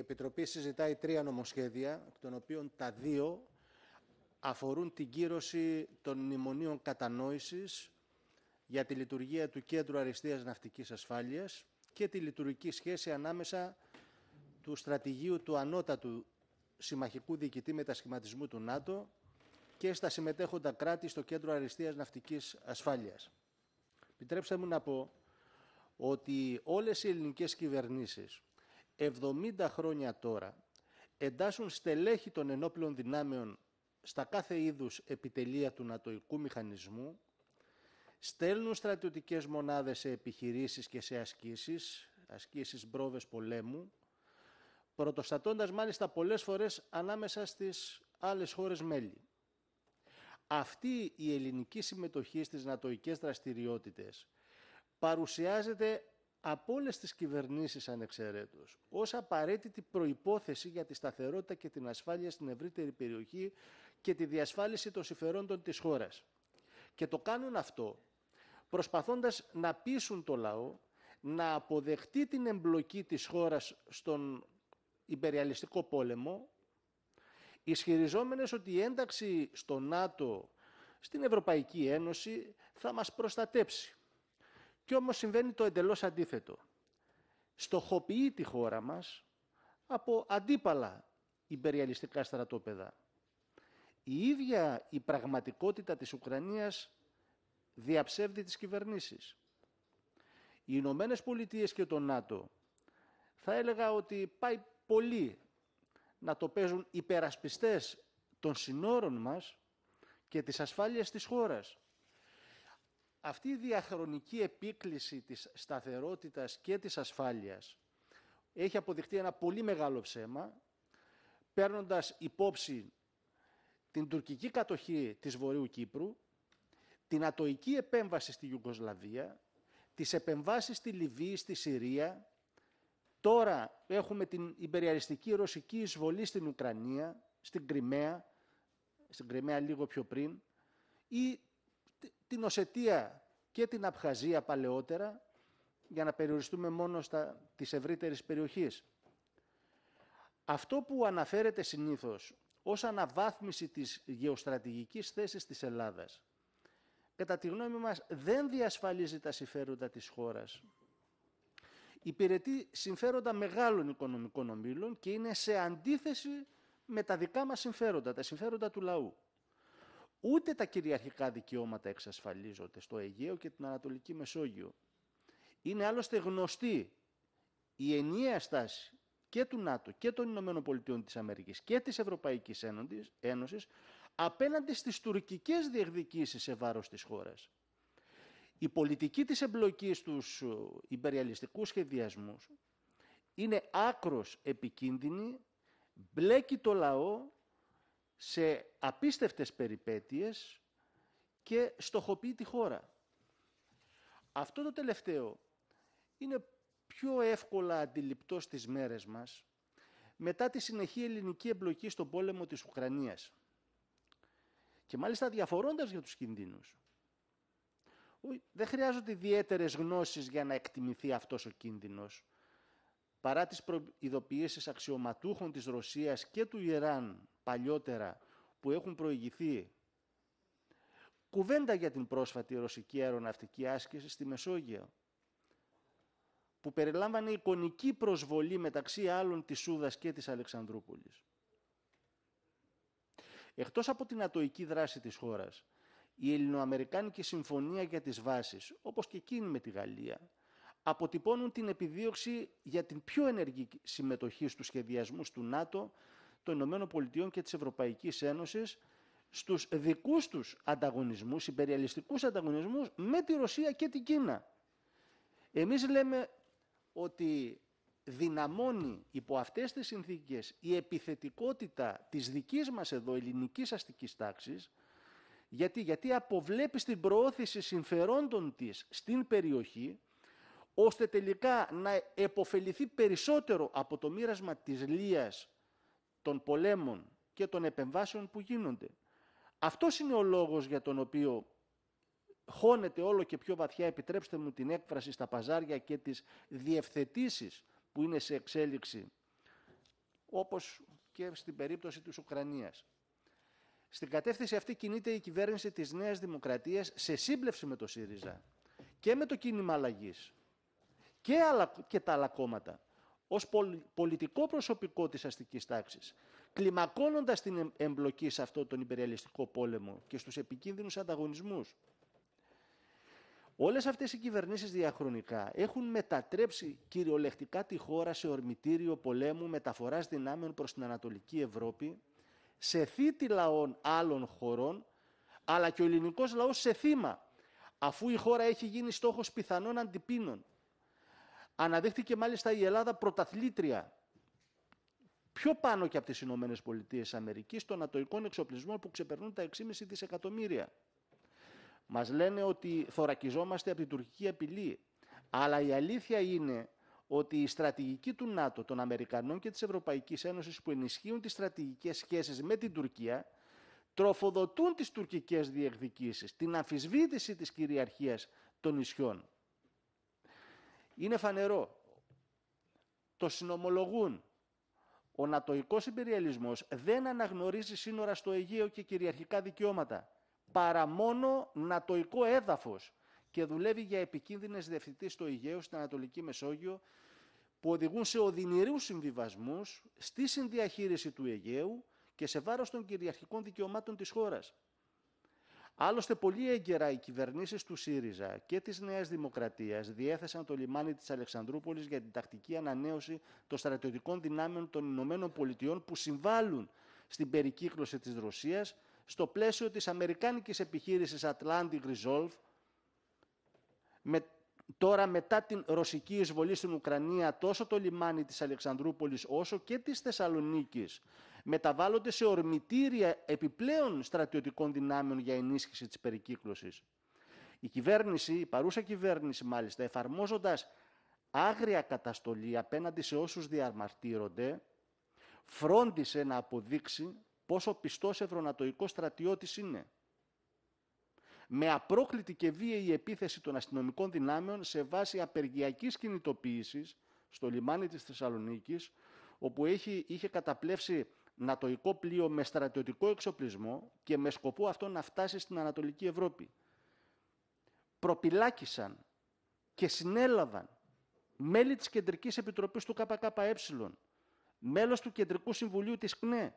Επιτροπή συζητάει τρία νομοσχέδια, εκ των οποίων τα δύο αφορούν την κύρωση των μνημονίων κατανόησης για τη λειτουργία του Κέντρου Αριστείας Ναυτικής Ασφάλειας και τη λειτουργική σχέση ανάμεσα του στρατηγίου του ανώτατου συμμαχικού διοικητή μετασχηματισμού του ΝΑΤΟ και στα συμμετέχοντα κράτη στο Κέντρο Αριστείας Ναυτικής Ασφάλειας. Επιτρέψτε μου να πω ότι όλες οι ελληνικές κυβερνήσεις 70 χρόνια τώρα εντάσσουν στελέχη των ενόπλων δυνάμεων στα κάθε είδους επιτελεία του νατοικού μηχανισμού, στέλνουν στρατιωτικές μονάδες σε επιχειρήσεις και σε ασκήσεις, ασκήσεις μπρόβες πολέμου, πρωτοστατώντας μάλιστα πολλές φορές ανάμεσα στις άλλες χώρες μέλη. Αυτή η ελληνική συμμετοχή στις νατοικές δραστηριότητες παρουσιάζεται από όλες τις κυβερνήσεις ανεξαιρέτως, ως απαραίτητη προπόθεση για τη σταθερότητα και την ασφάλεια στην ευρύτερη περιοχή και τη διασφάλιση των συμφερόντων της χώρας. Και το κάνουν αυτό προσπαθώντας να πείσουν το λαό να αποδεχτεί την εμπλοκή της χώρας στον υπεριαλιστικό πόλεμο, ισχυριζόμενες ότι η ένταξη στο ΝΑΤΟ, στην Ευρωπαϊκή Ένωση, θα μας προστατέψει και όμως συμβαίνει το εντελώς αντίθετο. Στοχοποιεί τη χώρα μας από αντίπαλα υπεριαλιστικά στρατόπεδα. Η ίδια η πραγματικότητα της Ουκρανίας διαψεύδει τις κυβερνήσεις. Οι Ηνωμένες Πολιτείες και το ΝΑΤΟ θα έλεγα ότι πάει πολύ να το παίζουν υπερασπιστές των συνόρων μας και της ασφάλειας της χώρας αυτή η διαχρονική επίκληση της σταθερότητας και της ασφάλειας έχει αποδειχτεί ένα πολύ μεγάλο ψέμα, παίρνοντας υπόψη την τουρκική κατοχή της Βορείου Κύπρου, την ατοική επέμβαση στη Ιουγκοσλαβία, τις επεμβάσεις στη Λιβύη, στη Συρία. Τώρα έχουμε την υπεριαριστική ρωσική εισβολή στην Ουκρανία, στην Κρυμαία, στην Κρυμαία λίγο πιο πριν, ή την Οσετία και την Απχαζία παλαιότερα, για να περιοριστούμε μόνο στα της ευρύτερες περιοχές. Αυτό που αναφέρεται συνήθως ως αναβάθμιση της γεωστρατηγικής θέσης της Ελλάδας, κατά τη γνώμη μας δεν διασφαλίζει τα συμφέροντα της χώρας. Υπηρετεί συμφέροντα μεγάλων οικονομικών ομίλων και είναι σε αντίθεση με τα δικά μας συμφέροντα, τα συμφέροντα του λαού. Ούτε τα κυριαρχικά δικαιώματα εξασφαλίζονται στο Αιγαίο και την Ανατολική Μεσόγειο. Είναι άλλωστε γνωστή η ενιαία στάση και του ΝΑΤΟ και των Ηνωμένων Πολιτειών της Αμερικής και της Ευρωπαϊκής Ένωσης απέναντι στις τουρκικές διεκδικήσεις σε βάρος της χώρας. Η πολιτική της εμπλοκής τους ε, υπεριαλιστικούς σχεδιασμούς είναι άκρος επικίνδυνη, μπλέκει το λαό σε απίστευτες περιπέτειες και στοχοποιεί τη χώρα. Αυτό το τελευταίο είναι πιο εύκολα αντιληπτό στις μέρες μας μετά τη συνεχή ελληνική εμπλοκή στον πόλεμο της Ουκρανίας. Και μάλιστα διαφορώντας για τους κινδύνους. Δεν χρειάζονται ιδιαίτερες γνώσεις για να εκτιμηθεί αυτός ο κίνδυνος. Παρά τις προειδοποιήσεις αξιωματούχων της Ρωσίας και του Ιράν παλιότερα που έχουν προηγηθεί κουβέντα για την πρόσφατη ρωσική αεροναυτική άσκηση στη Μεσόγειο που περιλάμβανε εικονική προσβολή μεταξύ άλλων της Σούδας και της Αλεξανδρούπολης. Εκτός από την ατοική δράση της χώρας, η Ελληνοαμερικάνικη Συμφωνία για τις Βάσεις, όπως και εκείνη με τη Γαλλία, αποτυπώνουν την επιδίωξη για την πιο ενεργή συμμετοχή στους σχεδιασμούς του ΝΑΤΟ των Πολιτειών και της Ευρωπαϊκής Ένωσης στους δικούς τους ανταγωνισμούς, υπεριαλιστικούς ανταγωνισμούς με τη Ρωσία και την Κίνα. Εμείς λέμε ότι δυναμώνει υπό αυτές τις συνθήκες η επιθετικότητα της δικής μας εδώ ελληνικής αστικής τάξης, γιατί, γιατί αποβλέπει στην προώθηση συμφερόντων της στην περιοχή, ώστε τελικά να επωφεληθεί περισσότερο από το μοίρασμα της Λίας των πολέμων και των επεμβάσεων που γίνονται. Αυτός είναι ο λόγος για τον οποίο χώνεται όλο και πιο βαθιά, επιτρέψτε μου την έκφραση στα παζάρια και τις διευθετήσεις που είναι σε εξέλιξη, όπως και στην περίπτωση της Ουκρανίας. Στην κατεύθυνση αυτή κινείται η κυβέρνηση της Νέας Δημοκρατίας σε σύμπλευση με το ΣΥΡΙΖΑ και με το κίνημα αλλαγής και, και τα άλλα κόμματα ως πολιτικό προσωπικό της αστικής τάξης, κλιμακώνοντας την εμπλοκή σε αυτό τον υπεριαλιστικό πόλεμο και στους επικίνδυνους ανταγωνισμούς. Όλες αυτές οι κυβερνήσεις διαχρονικά έχουν μετατρέψει κυριολεκτικά τη χώρα σε ορμητήριο πολέμου μεταφοράς δυνάμεων προς την Ανατολική Ευρώπη, σε θήτη λαών άλλων χωρών, αλλά και ο ελληνικός λαός σε θύμα, αφού η χώρα έχει γίνει στόχος πιθανών αντιπίνων. Αναδείχθηκε μάλιστα η Ελλάδα πρωταθλήτρια πιο πάνω και από τις Ηνωμένες Πολιτείες Αμερικής των ατοικών εξοπλισμών που ξεπερνούν τα 6,5 δισεκατομμύρια. Μας λένε ότι θωρακιζόμαστε από την τουρκική απειλή. Αλλά η αλήθεια είναι ότι η στρατηγική του ΝΑΤΟ, των Αμερικανών και της Ευρωπαϊκής Ένωσης που ενισχύουν τις στρατηγικές σχέσεις με την Τουρκία, τροφοδοτούν τις τουρκικές διεκδικήσεις, την αμφισβήτηση της κυριαρχίας των νησιών. Είναι φανερό. Το συνομολογούν. Ο νατοϊκός υπεριαλισμός δεν αναγνωρίζει σύνορα στο Αιγαίο και κυριαρχικά δικαιώματα, παρά μόνο νατοϊκό έδαφος και δουλεύει για επικίνδυνες διευθυντές στο Αιγαίο, στην Ανατολική Μεσόγειο, που οδηγούν σε οδυνηρούς συμβιβασμούς στη συνδιαχείριση του Αιγαίου και σε βάρος των κυριαρχικών δικαιωμάτων της χώρας. Άλλωστε, πολύ έγκαιρα οι κυβερνήσεις του ΣΥΡΙΖΑ και της Νέας Δημοκρατίας διέθεσαν το λιμάνι της Αλεξανδρούπολης για την τακτική ανανέωση των στρατιωτικών δυνάμεων των Ηνωμένων Πολιτειών που συμβάλλουν στην περικύκλωση της Ρωσίας στο πλαίσιο της Αμερικάνικης επιχείρησης Atlantic Resolve, με, τώρα μετά την ρωσική εισβολή στην Ουκρανία, τόσο το λιμάνι της Αλεξανδρούπολης όσο και της Θεσσαλονίκης μεταβάλλονται σε ορμητήρια επιπλέον στρατιωτικών δυνάμεων για ενίσχυση της περικύκλωσης. Η κυβέρνηση, η παρούσα κυβέρνηση μάλιστα, εφαρμόζοντας άγρια καταστολή απέναντι σε όσους διαμαρτύρονται, φρόντισε να αποδείξει πόσο πιστός ευρωνατοϊκός στρατιώτης είναι. Με απρόκλητη και η επίθεση των αστυνομικών δυνάμεων σε βάση απεργιακής κινητοποίησης στο λιμάνι της Θεσσαλονίκης, όπου είχε καταπλέψει νατοϊκό πλοίο με στρατιωτικό εξοπλισμό και με σκοπό αυτό να φτάσει στην Ανατολική Ευρώπη. Προπυλάκησαν και συνέλαβαν μέλη της Κεντρικής Επιτροπής του ΚΚΕ, μέλος του Κεντρικού Συμβουλίου της ΚΝΕ,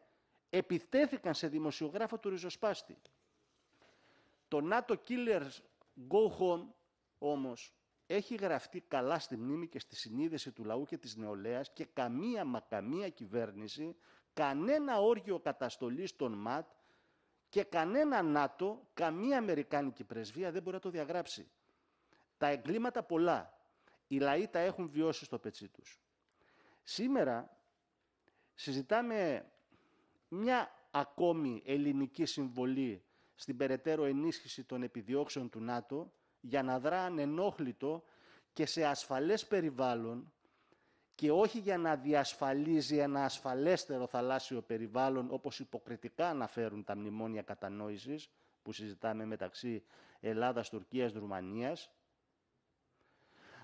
επιτέθηκαν σε δημοσιογράφο του Ριζοσπάστη. Το NATO Killers Go Home, όμως, έχει γραφτεί καλά στη μνήμη και στη συνείδηση του λαού και της νεολαίας και καμία μα καμία κυβέρνηση κανένα όργιο καταστολής των ΜΑΤ και κανένα ΝΑΤΟ, καμία Αμερικάνικη πρεσβεία δεν μπορεί να το διαγράψει. Τα εγκλήματα πολλά. Οι λαοί τα έχουν βιώσει στο πετσί τους. Σήμερα συζητάμε μια ακόμη ελληνική συμβολή στην περαιτέρω ενίσχυση των επιδιώξεων του ΝΑΤΟ για να δρά ανενόχλητο και σε ασφαλές περιβάλλον και όχι για να διασφαλίζει ένα ασφαλέστερο θαλάσσιο περιβάλλον όπως υποκριτικά αναφέρουν τα μνημόνια κατανόησης που συζητάμε μεταξύ Ελλάδας, Τουρκίας, Ρουμανίας.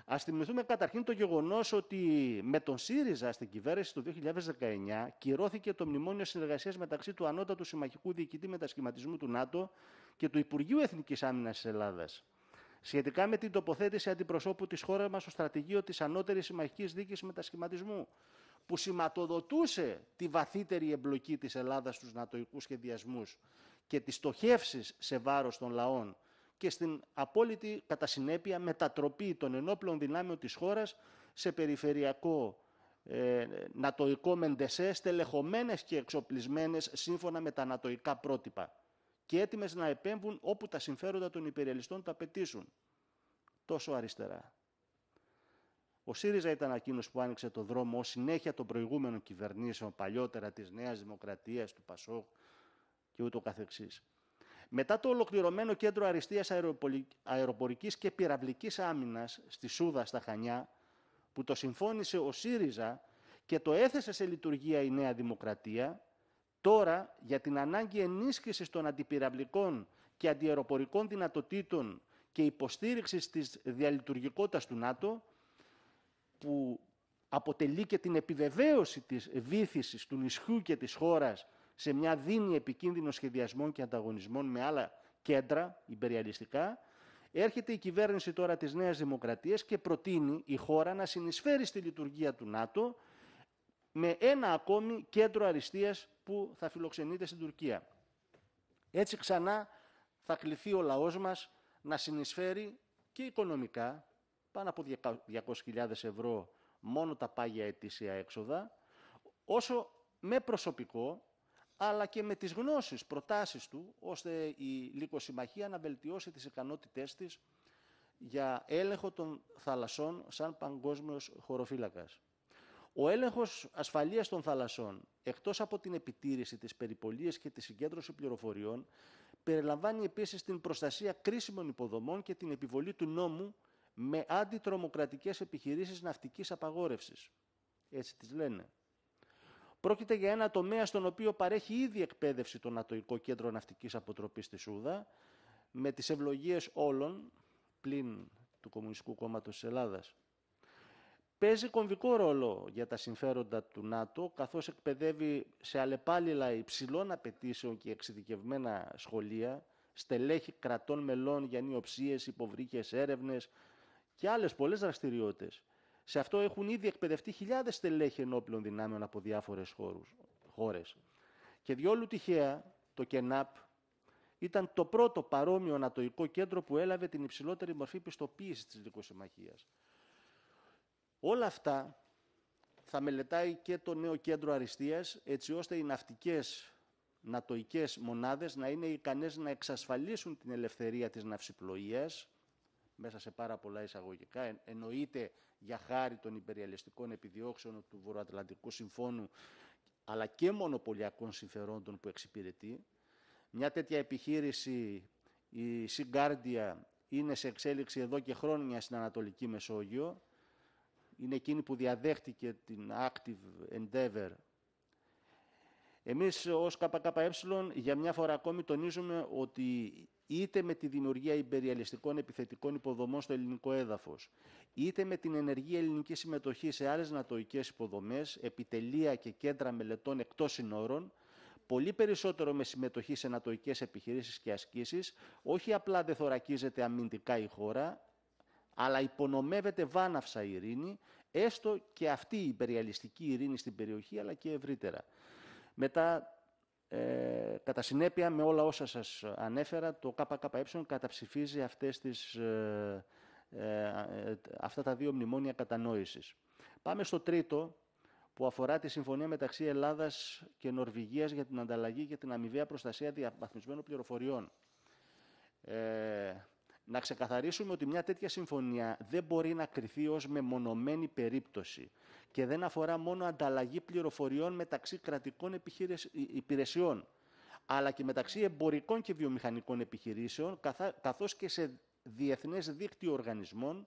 Ας θυμηθούμε καταρχήν το γεγονός ότι με τον ΣΥΡΙΖΑ στην κυβέρνηση το 2019 κυρώθηκε το μνημόνιο συνεργασίας μεταξύ του ανώτατου συμμαχικού διοικητή μετασχηματισμού του ΝΑΤΟ και του Υπουργείου Εθνικής Άμυνας της Ελλάδας σχετικά με την τοποθέτηση αντιπροσώπου της χώρας μας στο στρατηγείο της ανώτερης συμμαχικής δίκης μετασχηματισμού, που σηματοδοτούσε τη βαθύτερη εμπλοκή της Ελλάδας στους νατοικού σχεδιασμούς και τις στοχεύσεις σε βάρος των λαών και στην απόλυτη κατά συνέπεια μετατροπή των ενόπλων δυνάμεων της χώρας σε περιφερειακό ε, νατοϊκό μεντεσές, στελεχωμένες και εξοπλισμένες σύμφωνα με τα νατοϊκά πρότυπα και έτοιμες να επέμβουν όπου τα συμφέροντα των υπεριαλιστών τα απαιτήσουν. Τόσο αριστερά. Ο ΣΥΡΙΖΑ ήταν εκείνος που άνοιξε το δρόμο ως συνέχεια των προηγούμενων κυβερνήσεων, παλιότερα της Νέας Δημοκρατίας, του Πασόκ και ούτω καθεξής. Μετά το ολοκληρωμένο κέντρο αριστείας αεροπορικής και πυραυλικής άμυνας στη Σούδα, στα Χανιά, που το συμφώνησε ο ΣΥΡΙΖΑ και το έθεσε σε λειτουργία η Νέα Δημοκρατία, Τώρα, για την ανάγκη ενίσχυσης των αντιπυραυλικών και αντιεροπορικών δυνατοτήτων και υποστήριξης της διαλειτουργικότητας του ΝΑΤΟ, που αποτελεί και την επιβεβαίωση της βήθησης του νησιού και της χώρας σε μια δίνη επικίνδυνο σχεδιασμών και ανταγωνισμών με άλλα κέντρα υπεριαλιστικά, έρχεται η κυβέρνηση τώρα της Νέας Δημοκρατίας και προτείνει η χώρα να συνεισφέρει στη λειτουργία του ΝΑΤΟ με ένα ακόμη κέντρο αριστείας που θα φιλοξενείται στην Τουρκία. Έτσι ξανά θα κληθεί ο λαός μας να συνεισφέρει και οικονομικά πάνω από 200.000 ευρώ μόνο τα πάγια ετήσια έξοδα, όσο με προσωπικό, αλλά και με τις γνώσεις, προτάσεις του, ώστε η Λυκοσυμμαχία να βελτιώσει τις ικανότητές της για έλεγχο των θαλασσών σαν παγκόσμιος χωροφύλακας. Ο έλεγχος ασφαλείας των θαλασσών, εκτός από την επιτήρηση της περιπολίε και τη συγκέντρωση πληροφοριών, περιλαμβάνει επίσης την προστασία κρίσιμων υποδομών και την επιβολή του νόμου με αντιτρομοκρατικές επιχειρήσεις ναυτικής απαγόρευσης. Έτσι τις λένε. Πρόκειται για ένα τομέα στον οποίο παρέχει ήδη εκπαίδευση το Νατοϊκό Κέντρο Ναυτικής Αποτροπής της Σούδα, με τις ευλογίες όλων, πλην του Κομμουνιστικού Κόμματος της Ελλάδας, παίζει κομβικό ρόλο για τα συμφέροντα του ΝΑΤΟ, καθώς εκπαιδεύει σε αλλεπάλληλα υψηλών απαιτήσεων και εξειδικευμένα σχολεία, στελέχη κρατών μελών για νιοψίες, υποβρύχες, έρευνες και άλλες πολλές δραστηριότητες. Σε αυτό έχουν ήδη εκπαιδευτεί χιλιάδες στελέχη ενόπλων δυνάμεων από διάφορες χώρους, χώρες. Και διόλου τυχαία, το ΚΕΝΑΠ ήταν το πρώτο παρόμοιο ανατοϊκό κέντρο που έλαβε την υψηλότερη μορφή πιστοποίησης της δικοσυμμαχίας. Όλα αυτά θα μελετάει και το νέο κέντρο αριστείας, έτσι ώστε οι ναυτικές νατοικές μονάδες να είναι ικανές να εξασφαλίσουν την ελευθερία της ναυσιπλοείας, μέσα σε πάρα πολλά εισαγωγικά, εννοείται για χάρη των υπεριαλιστικών επιδιώξεων του Βορειοατλαντικού Συμφώνου, αλλά και μονοπωλιακών συμφερόντων που εξυπηρετεί. Μια τέτοια επιχείρηση, η Συγκάρντια, είναι σε εξέλιξη εδώ και χρόνια στην Ανατολική Μεσόγειο, είναι εκείνη που διαδέχτηκε την Active Endeavor. Εμείς ως ΚΚΕ για μια φορά ακόμη τονίζουμε ότι είτε με τη δημιουργία υπεριαλιστικών επιθετικών υποδομών στο ελληνικό έδαφος, είτε με την ενεργή ελληνική συμμετοχή σε άλλες νατοικές υποδομές, επιτελεία και κέντρα μελετών εκτός συνόρων, πολύ περισσότερο με συμμετοχή σε νατοικές επιχειρήσεις και ασκήσεις, όχι απλά δεν θωρακίζεται αμυντικά η χώρα, αλλά υπονομεύεται βάναυσα η ειρήνη, έστω και αυτή η υπεριαλιστική ειρήνη στην περιοχή, αλλά και ευρύτερα. Μετά, ε, κατά συνέπεια, με όλα όσα σας ανέφερα, το ΚΚΕ καταψηφίζει αυτές τις, ε, ε, ε αυτά τα δύο μνημόνια κατανόησης. Πάμε στο τρίτο, που αφορά τη συμφωνία μεταξύ Ελλάδας και Νορβηγίας για την ανταλλαγή και την αμοιβαία προστασία διαβαθμισμένων πληροφοριών. Ε, να ξεκαθαρίσουμε ότι μια τέτοια συμφωνία δεν μπορεί να κριθεί ως μεμονωμένη περίπτωση και δεν αφορά μόνο ανταλλαγή πληροφοριών μεταξύ κρατικών ε, υπηρεσιών, αλλά και μεταξύ εμπορικών και βιομηχανικών επιχειρήσεων, καθώς και σε διεθνές δίκτυο οργανισμών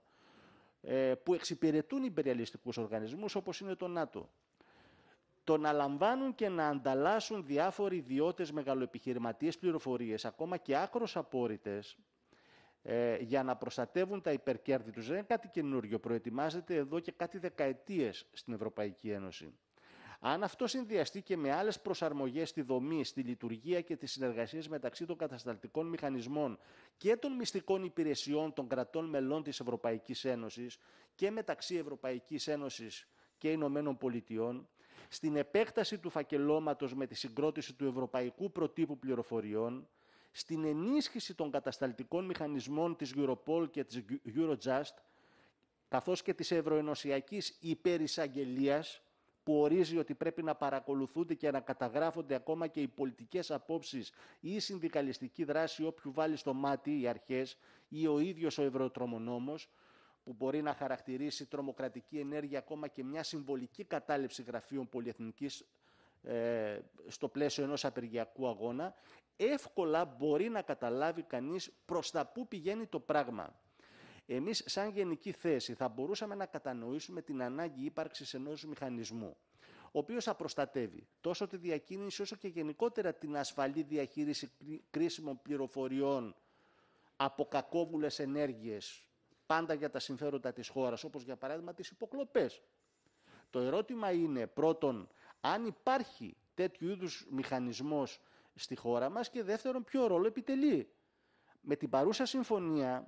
ε, που εξυπηρετούν υπεριαλιστικούς οργανισμούς όπως είναι το ΝΑΤΟ. Το να λαμβάνουν και να ανταλλάσσουν διάφοροι ιδιώτες μεγαλοεπιχειρηματίες πληροφορίες, ακόμα και άκρος απόρριτες, ε, για να προστατεύουν τα υπερκέρδη τους. Δεν είναι κάτι καινούριο, προετοιμάζεται εδώ και κάτι δεκαετίες στην Ευρωπαϊκή Ένωση. Αν αυτό συνδυαστεί και με άλλες προσαρμογές στη δομή, στη λειτουργία και τις συνεργασίες μεταξύ των κατασταλτικών μηχανισμών και των μυστικών υπηρεσιών των κρατών μελών της Ευρωπαϊκής Ένωσης και μεταξύ Ευρωπαϊκής Ένωσης και Ηνωμένων Πολιτειών, στην επέκταση του φακελώματος με τη συγκρότηση του Ευρωπαϊκού Προτύπου Πληροφοριών, στην ενίσχυση των κατασταλτικών μηχανισμών της Europol και της Eurojust, καθώς και της ευρωενωσιακής υπερισαγγελίας, που ορίζει ότι πρέπει να παρακολουθούνται και να καταγράφονται ακόμα και οι πολιτικές απόψεις ή η συνδικαλιστική δράση όποιου βάλει στο μάτι οι αρχές ή ο ίδιος ο ευρωτρομονόμος, που μπορεί να χαρακτηρίσει τρομοκρατική ενέργεια ακόμα και μια συμβολική κατάληψη γραφείων πολυεθνικής ε, στο πλαίσιο ενός απεργιακού αγώνα, εύκολα μπορεί να καταλάβει κανείς προς τα πού πηγαίνει το πράγμα. Εμείς σαν γενική θέση θα μπορούσαμε να κατανοήσουμε την ανάγκη ύπαρξης ενός μηχανισμού ο οποίος θα προστατεύει τόσο τη διακίνηση όσο και γενικότερα την ασφαλή διαχείριση κρίσιμων πληροφοριών από κακόβουλες ενέργειες πάντα για τα συμφέροντα της χώρας, όπως για παράδειγμα τις υποκλοπές. Το ερώτημα είναι πρώτον, αν υπάρχει τέτοιου είδους μηχανισμός στη χώρα μας και δεύτερον ποιο ρόλο επιτελεί. Με την παρούσα συμφωνία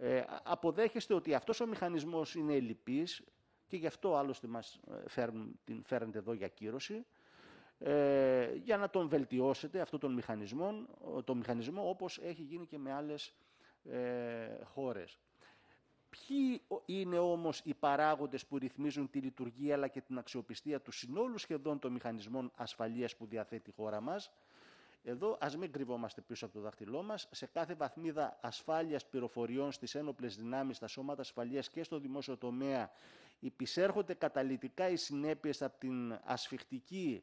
ε, αποδέχεστε ότι αυτός ο μηχανισμός είναι ελλειπής και γι' αυτό άλλωστε μας ε, φέρν, την φέρνετε εδώ για κύρωση, ε, για να τον βελτιώσετε αυτόν τον μηχανισμό, τον μηχανισμό όπως έχει γίνει και με άλλες ε, χώρες. Ποιοι είναι όμως οι παράγοντες που ρυθμίζουν τη λειτουργία αλλά και την αξιοπιστία του συνόλου σχεδόν των μηχανισμών ασφαλείας που διαθέτει η χώρα μας, εδώ ας μην κρυβόμαστε πίσω από το δάχτυλό μας. Σε κάθε βαθμίδα ασφάλειας πληροφοριών στις ένοπλες δυνάμεις, στα σώματα ασφαλείας και στο δημόσιο τομέα υπησέρχονται καταλητικά οι συνέπειες από την ασφιχτική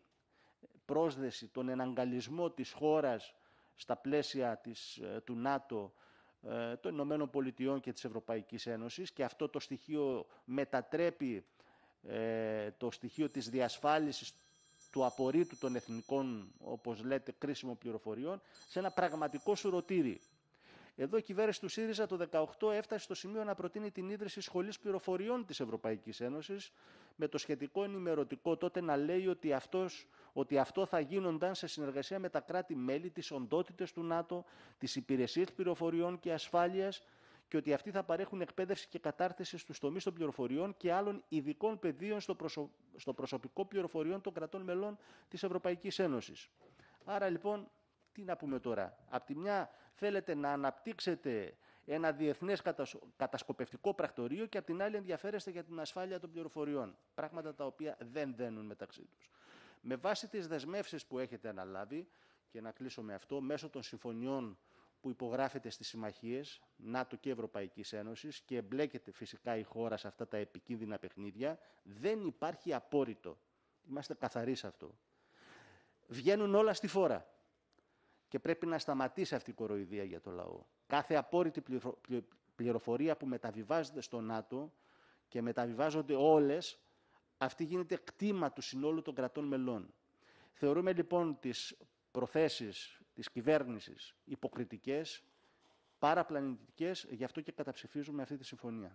πρόσδεση, τον εναγκαλισμό της χώρας στα πλαίσια της, ε, του ΝΑΤΟ, ε, των Ηνωμένων Πολιτειών και της Ευρωπαϊκής Ένωσης και αυτό το στοιχείο μετατρέπει ε, το στοιχείο της διασφάλισης του απορρίτου των εθνικών, όπως λέτε, κρίσιμων πληροφοριών, σε ένα πραγματικό σουρωτήρι. Εδώ η κυβέρνηση του ΣΥΡΙΖΑ το 2018 έφτασε στο σημείο να προτείνει την ίδρυση σχολής πληροφοριών της Ευρωπαϊκής Ένωσης, με το σχετικό ενημερωτικό τότε να λέει ότι, αυτός, ότι αυτό θα γίνονταν σε συνεργασία με τα κράτη-μέλη, τις οντότητες του ΝΑΤΟ, τις υπηρεσίες πληροφοριών και ασφάλειας και ότι αυτοί θα παρέχουν εκπαίδευση και κατάρτιση στους τομείς των πληροφοριών και άλλων ειδικών πεδίων στο, στο προσωπικό πληροφοριών των κρατών μελών της Ευρωπαϊκής Ένωσης. Άρα λοιπόν, τι να πούμε τώρα. Απ' τη μια θέλετε να αναπτύξετε ένα διεθνές κατασκοπευτικό πρακτορείο και απ' την άλλη ενδιαφέρεστε για την ασφάλεια των πληροφοριών. Πράγματα τα οποία δεν δένουν μεταξύ τους. Με βάση τις δεσμεύσεις που έχετε αναλάβει, και να κλείσω με αυτό, μέσω των συμφωνιών που υπογράφεται στις συμμαχίες ΝΑΤΟ και Ευρωπαϊκής Ένωσης και εμπλέκεται φυσικά η χώρα σε αυτά τα επικίνδυνα παιχνίδια, δεν υπάρχει απόρριτο. Είμαστε καθαροί σε αυτό. Βγαίνουν όλα στη φόρα. Και πρέπει να σταματήσει αυτή η κοροϊδία για το λαό. Κάθε απόρριτη πληροφορία που μεταβιβάζεται στο ΝΑΤΟ και μεταβιβάζονται όλες, αυτή γίνεται κτήμα του συνόλου των κρατών μελών. Θεωρούμε λοιπόν τις προθέσεις της κυβέρνησης υποκριτικές, παραπλανητικές, γι' αυτό και καταψηφίζουμε αυτή τη συμφωνία.